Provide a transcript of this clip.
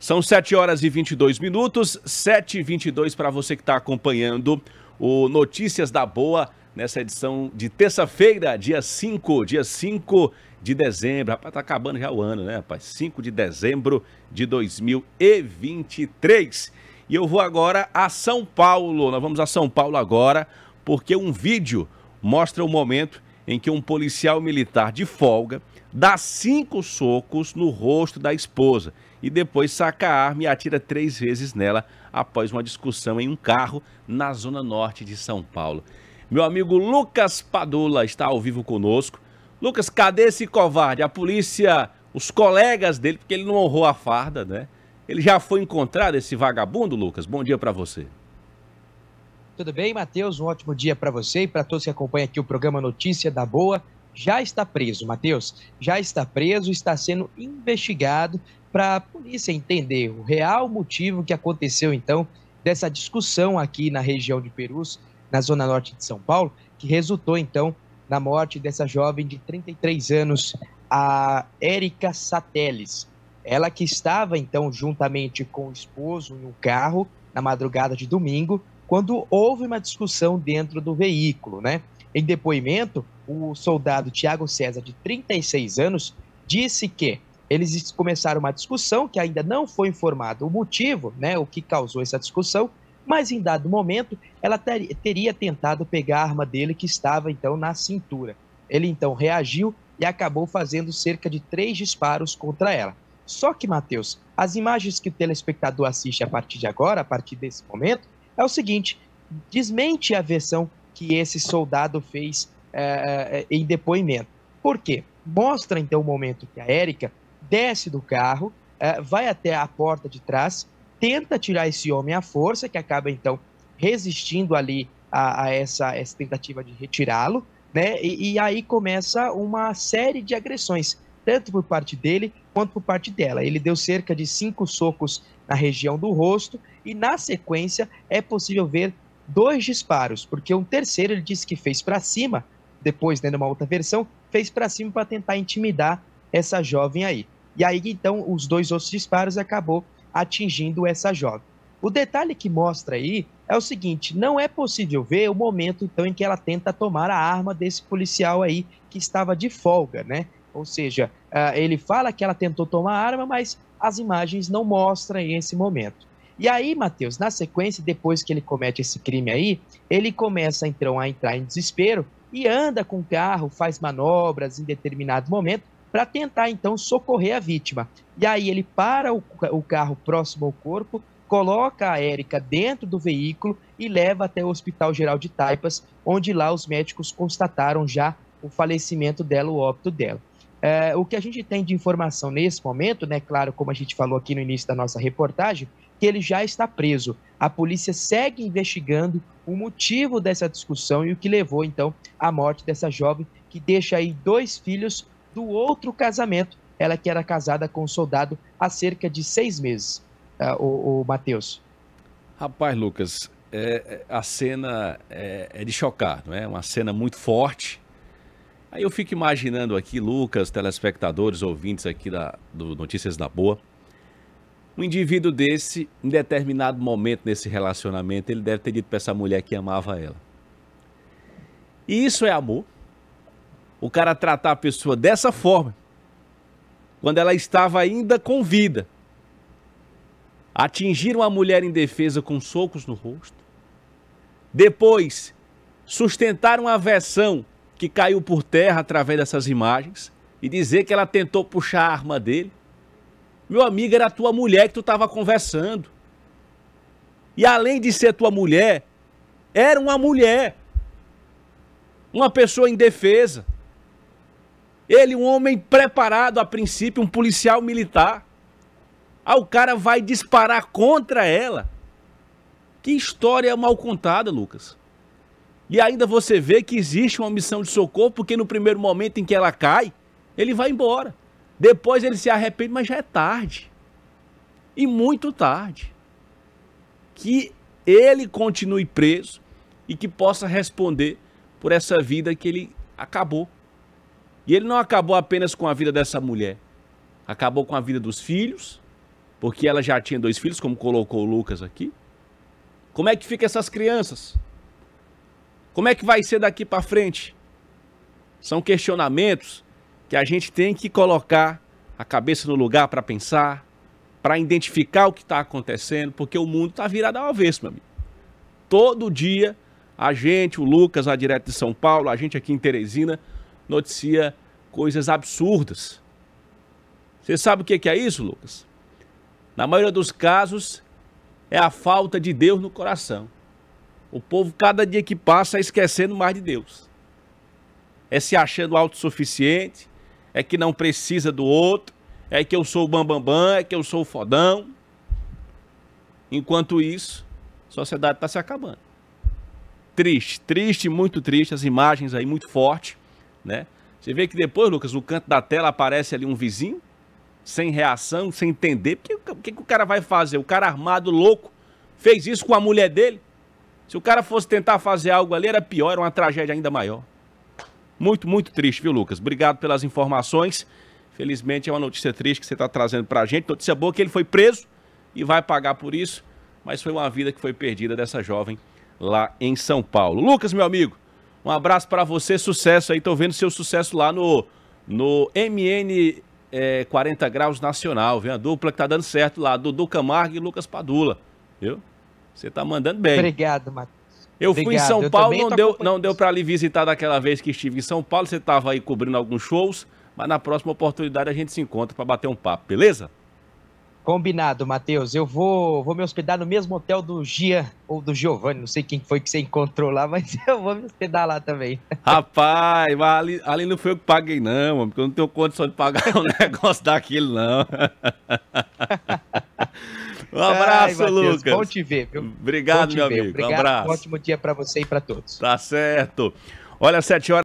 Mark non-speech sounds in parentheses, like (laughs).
São 7 horas e 22 minutos, 7 e 22 para você que está acompanhando o Notícias da Boa nessa edição de terça-feira, dia 5, dia 5 de dezembro. Rapaz, tá acabando já o ano, né, rapaz? 5 de dezembro de 2023. E eu vou agora a São Paulo. Nós vamos a São Paulo agora, porque um vídeo mostra o momento em que um policial militar de folga dá cinco socos no rosto da esposa e depois saca a arma e atira três vezes nela após uma discussão em um carro na zona norte de São Paulo. Meu amigo Lucas Padula está ao vivo conosco. Lucas, cadê esse covarde? A polícia, os colegas dele, porque ele não honrou a farda, né? Ele já foi encontrado, esse vagabundo, Lucas? Bom dia para você. Tudo bem, Matheus? Um ótimo dia para você e para todos que acompanham aqui o programa Notícia da Boa. Já está preso, Matheus. Já está preso, está sendo investigado para a polícia entender o real motivo que aconteceu, então, dessa discussão aqui na região de Perus, na zona norte de São Paulo, que resultou, então, na morte dessa jovem de 33 anos, a Érica Sateles. Ela que estava, então, juntamente com o esposo em um carro na madrugada de domingo, quando houve uma discussão dentro do veículo, né? Em depoimento, o soldado Tiago César, de 36 anos, disse que eles começaram uma discussão que ainda não foi informado o motivo, né, o que causou essa discussão, mas em dado momento ela ter, teria tentado pegar a arma dele que estava então na cintura. Ele então reagiu e acabou fazendo cerca de três disparos contra ela. Só que, Matheus, as imagens que o telespectador assiste a partir de agora, a partir desse momento, é o seguinte: desmente a versão que esse soldado fez é, é, é, em depoimento. Por quê? Mostra então o momento que a Érica desce do carro, é, vai até a porta de trás, tenta tirar esse homem à força, que acaba então resistindo ali a, a essa, essa tentativa de retirá-lo, né? E, e aí começa uma série de agressões tanto por parte dele quanto por parte dela. Ele deu cerca de cinco socos na região do rosto e, na sequência, é possível ver dois disparos, porque um terceiro ele disse que fez para cima, depois, né, uma outra versão, fez para cima para tentar intimidar essa jovem aí. E aí, então, os dois outros disparos acabou atingindo essa jovem. O detalhe que mostra aí é o seguinte: não é possível ver o momento então em que ela tenta tomar a arma desse policial aí que estava de folga, né? Ou seja, ah, ele fala que ela tentou tomar arma, mas as imagens não mostram esse momento. E aí, Matheus, na sequência, depois que ele comete esse crime aí, ele começa então a entrar em desespero e anda com o carro, faz manobras em determinado momento para tentar então socorrer a vítima. E aí ele para o, o carro próximo ao corpo, coloca a Érica dentro do veículo e leva até o Hospital Geral de Taipas, onde lá os médicos constataram já o falecimento dela, o óbito dela. É, o que a gente tem de informação nesse momento, né? Claro, como a gente falou aqui no início da nossa reportagem, que ele já está preso. A polícia segue investigando o motivo dessa discussão e o que levou, então, à morte dessa jovem, que deixa aí dois filhos do outro casamento. Ela que era casada com um soldado há cerca de seis meses, é, o, o Matheus. Rapaz, Lucas, é, é, a cena é, é de chocar, não é? Uma cena muito forte, Aí eu fico imaginando aqui, Lucas, telespectadores, ouvintes aqui da, do Notícias da Boa, um indivíduo desse, em determinado momento nesse relacionamento, ele deve ter dito para essa mulher que amava ela. E isso é amor. O cara tratar a pessoa dessa forma, quando ela estava ainda com vida. Atingir uma mulher indefesa com socos no rosto. Depois, sustentar uma versão que caiu por terra através dessas imagens e dizer que ela tentou puxar a arma dele. Meu amigo, era a tua mulher que tu estava conversando. E além de ser tua mulher, era uma mulher. Uma pessoa indefesa. Ele, um homem preparado a princípio, um policial militar. Aí ah, o cara vai disparar contra ela. Que história mal contada, Lucas. E ainda você vê que existe uma missão de socorro, porque no primeiro momento em que ela cai, ele vai embora. Depois ele se arrepende, mas já é tarde. E muito tarde. Que ele continue preso e que possa responder por essa vida que ele acabou. E ele não acabou apenas com a vida dessa mulher. Acabou com a vida dos filhos, porque ela já tinha dois filhos, como colocou o Lucas aqui. Como é que ficam essas crianças? Como é que vai ser daqui para frente? São questionamentos que a gente tem que colocar a cabeça no lugar para pensar, para identificar o que está acontecendo, porque o mundo está virado ao avesso, meu amigo. Todo dia, a gente, o Lucas, a direto de São Paulo, a gente aqui em Teresina, noticia coisas absurdas. Você sabe o que é isso, Lucas? Na maioria dos casos, é a falta de Deus no coração. O povo, cada dia que passa, é esquecendo mais de Deus. É se achando autossuficiente, é que não precisa do outro, é que eu sou o bambambam, bam, bam, é que eu sou o fodão. Enquanto isso, a sociedade está se acabando. Triste, triste, muito triste, as imagens aí muito forte, né? Você vê que depois, Lucas, no canto da tela aparece ali um vizinho, sem reação, sem entender. O que, que, que o cara vai fazer? O cara armado, louco, fez isso com a mulher dele? Se o cara fosse tentar fazer algo ali, era pior, era uma tragédia ainda maior. Muito, muito triste, viu, Lucas? Obrigado pelas informações. Felizmente é uma notícia triste que você está trazendo para a gente. Notícia boa que ele foi preso e vai pagar por isso, mas foi uma vida que foi perdida dessa jovem lá em São Paulo. Lucas, meu amigo, um abraço para você, sucesso aí. Estou vendo seu sucesso lá no, no MN é, 40 Graus Nacional, viu? A dupla que está dando certo lá, Dudu Camargo e Lucas Padula, viu? Você está mandando bem. Obrigado, Matheus. Eu Obrigado. fui em São Paulo, não deu, não deu para lhe visitar daquela vez que estive em São Paulo. Você estava aí cobrindo alguns shows, mas na próxima oportunidade a gente se encontra para bater um papo, beleza? Combinado, Matheus. Eu vou, vou me hospedar no mesmo hotel do Gia ou do Giovanni, não sei quem foi que você encontrou lá, (laughs) mas eu vou me hospedar lá também. Rapaz, mas ali, ali não foi eu que paguei, não, porque eu não tenho condição de pagar (laughs) um negócio daquele, não. (laughs) Um abraço, Ai, Lucas. Bom te ver, viu? Obrigado, meu ver. amigo. Obrigado, um abraço. Um ótimo dia para você e para todos. Tá certo. Olha, sete horas.